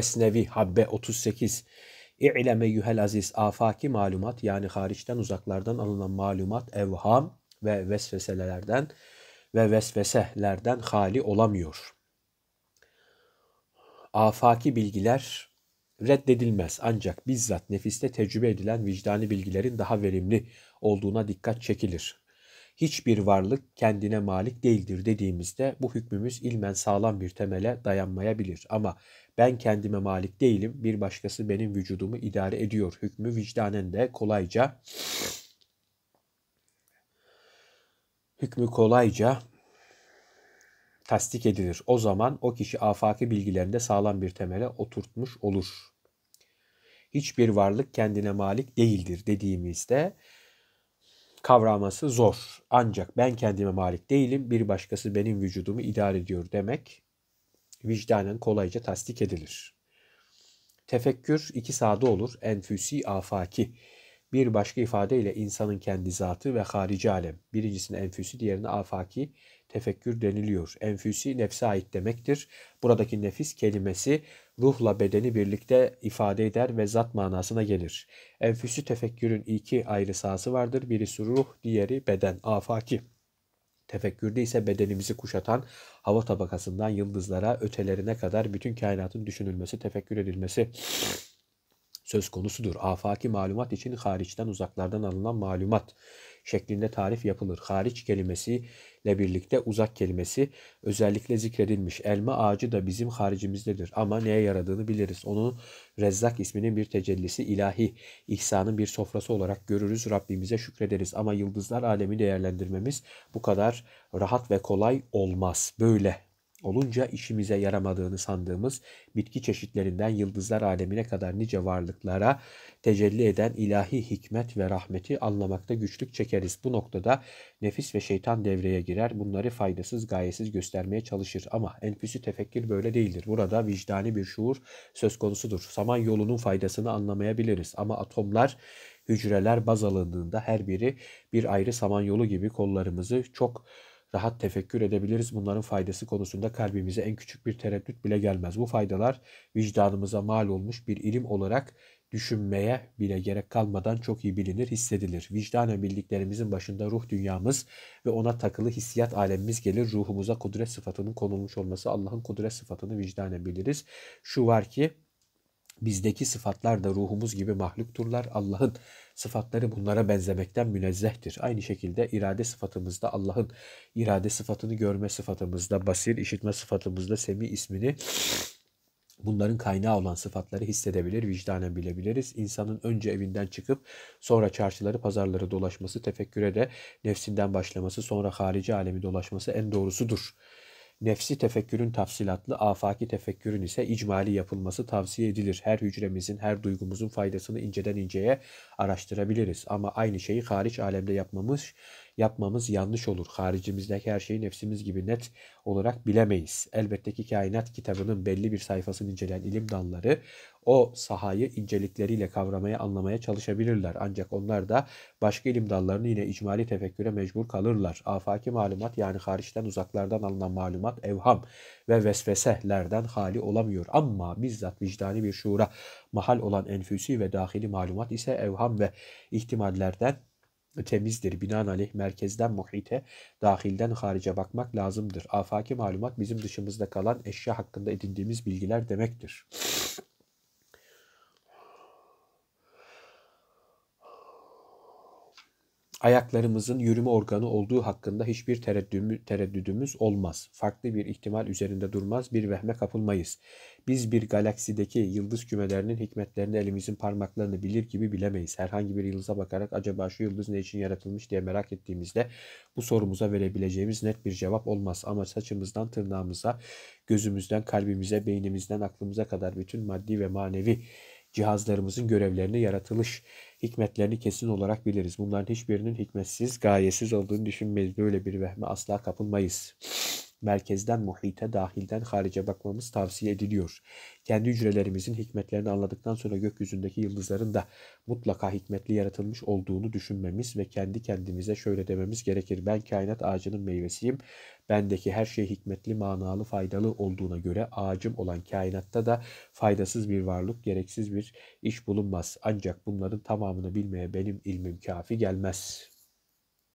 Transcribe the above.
Mesnevi Habbe 38 İ'lem eyyuhel aziz afaki malumat yani hariçten uzaklardan alınan malumat evham ve vesveselerden ve vesveselerden hali olamıyor. Afaki bilgiler reddedilmez ancak bizzat nefiste tecrübe edilen vicdani bilgilerin daha verimli olduğuna dikkat çekilir hiçbir varlık kendine malik değildir dediğimizde bu hükmümüz ilmen sağlam bir temele dayanmayabilir. Ama ben kendime malik değilim, bir başkası benim vücudumu idare ediyor hükmü vicdanen de kolayca hükmü kolayca tasdik edilir. O zaman o kişi afaki bilgilerinde sağlam bir temele oturtmuş olur. Hiçbir varlık kendine malik değildir dediğimizde kavraması zor. Ancak ben kendime malik değilim, bir başkası benim vücudumu idare ediyor demek vicdanen kolayca tasdik edilir. Tefekkür iki sahada olur, enfüsi afaki. Bir başka ifadeyle insanın kendi zatı ve harici alem. Birincisine enfüsi, diğerine afaki tefekkür deniliyor. Enfüsi nefse ait demektir. Buradaki nefis kelimesi ruhla bedeni birlikte ifade eder ve zat manasına gelir. Enfüsi tefekkürün iki ayrı sahası vardır. Birisi ruh, diğeri beden, afaki. Tefekkürde ise bedenimizi kuşatan hava tabakasından yıldızlara, ötelerine kadar bütün kainatın düşünülmesi, tefekkür edilmesi söz konusudur. Afaki malumat için hariçten uzaklardan alınan malumat şeklinde tarif yapılır. Hariç kelimesiyle birlikte uzak kelimesi özellikle zikredilmiş. Elma ağacı da bizim haricimizdedir ama neye yaradığını biliriz. Onu Rezzak isminin bir tecellisi, ilahi ihsanın bir sofrası olarak görürüz. Rabbimize şükrederiz ama yıldızlar alemi değerlendirmemiz bu kadar rahat ve kolay olmaz. Böyle olunca işimize yaramadığını sandığımız bitki çeşitlerinden yıldızlar alemine kadar nice varlıklara tecelli eden ilahi hikmet ve rahmeti anlamakta güçlük çekeriz. Bu noktada nefis ve şeytan devreye girer. Bunları faydasız, gayesiz göstermeye çalışır. Ama enfüsü tefekkür böyle değildir. Burada vicdani bir şuur söz konusudur. Saman yolunun faydasını anlamayabiliriz. Ama atomlar hücreler baz alındığında her biri bir ayrı samanyolu gibi kollarımızı çok rahat tefekkür edebiliriz. Bunların faydası konusunda kalbimize en küçük bir tereddüt bile gelmez. Bu faydalar vicdanımıza mal olmuş bir ilim olarak düşünmeye bile gerek kalmadan çok iyi bilinir, hissedilir. Vicdanen bildiklerimizin başında ruh dünyamız ve ona takılı hissiyat alemimiz gelir. Ruhumuza kudret sıfatının konulmuş olması Allah'ın kudret sıfatını vicdanen biliriz. Şu var ki Bizdeki sıfatlar da ruhumuz gibi mahlukturlar. Allah'ın sıfatları bunlara benzemekten münezzehtir. Aynı şekilde irade sıfatımızda Allah'ın irade sıfatını görme sıfatımızda, basir işitme sıfatımızda semi ismini Bunların kaynağı olan sıfatları hissedebilir, vicdanen bilebiliriz. İnsanın önce evinden çıkıp sonra çarşıları, pazarları dolaşması, tefekküre de nefsinden başlaması, sonra harici alemi dolaşması en doğrusudur.'' Nefsi tefekkürün tafsilatlı, afaki tefekkürün ise icmali yapılması tavsiye edilir. Her hücremizin, her duygumuzun faydasını inceden inceye araştırabiliriz. Ama aynı şeyi hariç alemde yapmamış yapmamız yanlış olur. Haricimizdeki her şeyi nefsimiz gibi net olarak bilemeyiz. Elbette ki kainat kitabının belli bir sayfasını inceleyen ilim dalları o sahayı incelikleriyle kavramaya, anlamaya çalışabilirler. Ancak onlar da başka ilim dallarını yine icmali tefekküre mecbur kalırlar. Afaki malumat yani hariçten uzaklardan alınan malumat evham ve vesveselerden hali olamıyor. Ama bizzat vicdani bir şuura mahal olan enfüsi ve dahili malumat ise evham ve ihtimallerden temizdir. Binaenaleyh merkezden muhite, dahilden harice bakmak lazımdır. Afaki malumat bizim dışımızda kalan eşya hakkında edindiğimiz bilgiler demektir. ayaklarımızın yürüme organı olduğu hakkında hiçbir tereddüdümüz olmaz. Farklı bir ihtimal üzerinde durmaz, bir vehme kapılmayız. Biz bir galaksideki yıldız kümelerinin hikmetlerini elimizin parmaklarını bilir gibi bilemeyiz. Herhangi bir yıldıza bakarak acaba şu yıldız ne için yaratılmış diye merak ettiğimizde bu sorumuza verebileceğimiz net bir cevap olmaz. Ama saçımızdan tırnağımıza, gözümüzden kalbimize, beynimizden aklımıza kadar bütün maddi ve manevi cihazlarımızın görevlerini, yaratılış hikmetlerini kesin olarak biliriz. Bunların hiçbirinin hikmetsiz, gayesiz olduğunu düşünmeyiz. Böyle bir vehme asla kapılmayız.'' merkezden muhite, dahilden harice bakmamız tavsiye ediliyor. Kendi hücrelerimizin hikmetlerini anladıktan sonra gökyüzündeki yıldızların da mutlaka hikmetli yaratılmış olduğunu düşünmemiz ve kendi kendimize şöyle dememiz gerekir. Ben kainat ağacının meyvesiyim. Bendeki her şey hikmetli, manalı, faydalı olduğuna göre ağacım olan kainatta da faydasız bir varlık, gereksiz bir iş bulunmaz. Ancak bunların tamamını bilmeye benim ilmim kafi gelmez.''